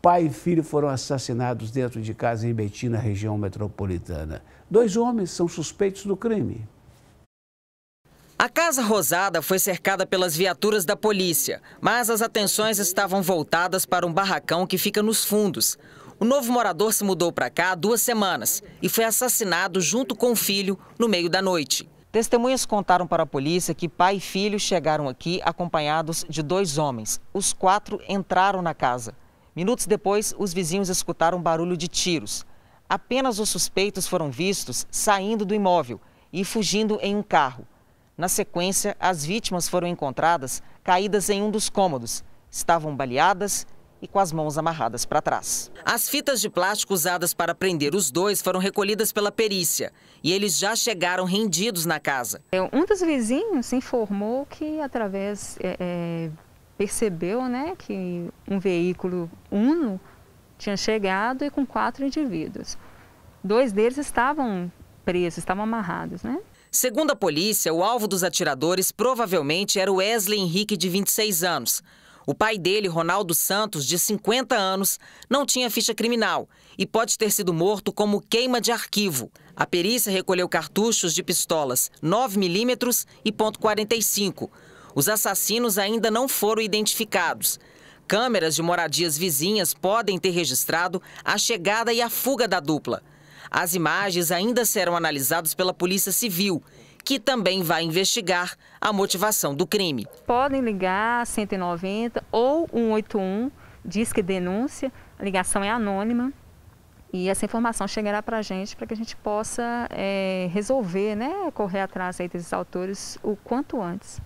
Pai e filho foram assassinados dentro de casa em Betim, na região metropolitana. Dois homens são suspeitos do crime. A Casa Rosada foi cercada pelas viaturas da polícia, mas as atenções estavam voltadas para um barracão que fica nos fundos. O novo morador se mudou para cá há duas semanas e foi assassinado junto com o filho no meio da noite. Testemunhas contaram para a polícia que pai e filho chegaram aqui acompanhados de dois homens. Os quatro entraram na casa. Minutos depois, os vizinhos escutaram barulho de tiros. Apenas os suspeitos foram vistos saindo do imóvel e fugindo em um carro. Na sequência, as vítimas foram encontradas caídas em um dos cômodos. Estavam baleadas e com as mãos amarradas para trás. As fitas de plástico usadas para prender os dois foram recolhidas pela perícia e eles já chegaram rendidos na casa. É, um dos vizinhos informou que, através é, é percebeu né, que um veículo Uno tinha chegado e com quatro indivíduos. Dois deles estavam presos, estavam amarrados, né? Segundo a polícia, o alvo dos atiradores provavelmente era o Wesley Henrique, de 26 anos. O pai dele, Ronaldo Santos, de 50 anos, não tinha ficha criminal e pode ter sido morto como queima de arquivo. A perícia recolheu cartuchos de pistolas 9mm e .45 os assassinos ainda não foram identificados. Câmeras de moradias vizinhas podem ter registrado a chegada e a fuga da dupla. As imagens ainda serão analisadas pela Polícia Civil, que também vai investigar a motivação do crime. Podem ligar 190 ou 181, diz que denúncia, a ligação é anônima. E essa informação chegará para a gente para que a gente possa é, resolver, né, correr atrás aí desses autores o quanto antes.